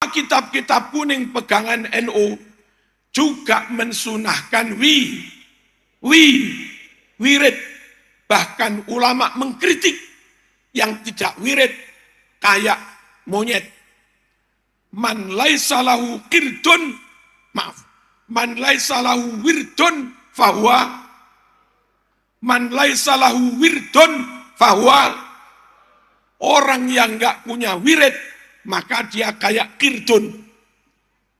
Kitab-kitab kuning pegangan NU juga mensunahkan wi, wi, wirid. Bahkan ulama mengkritik yang tidak wirid kayak monyet. Man laisalahu kirdun, maaf. Man laisalahu wirdun fahuwa man laisalahu wirdun fahuwa orang yang gak punya wirid maka dia kayak kirdun